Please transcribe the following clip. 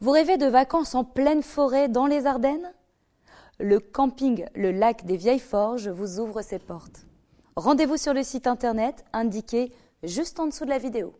Vous rêvez de vacances en pleine forêt dans les Ardennes Le camping Le Lac des Vieilles Forges vous ouvre ses portes. Rendez-vous sur le site internet indiqué juste en dessous de la vidéo.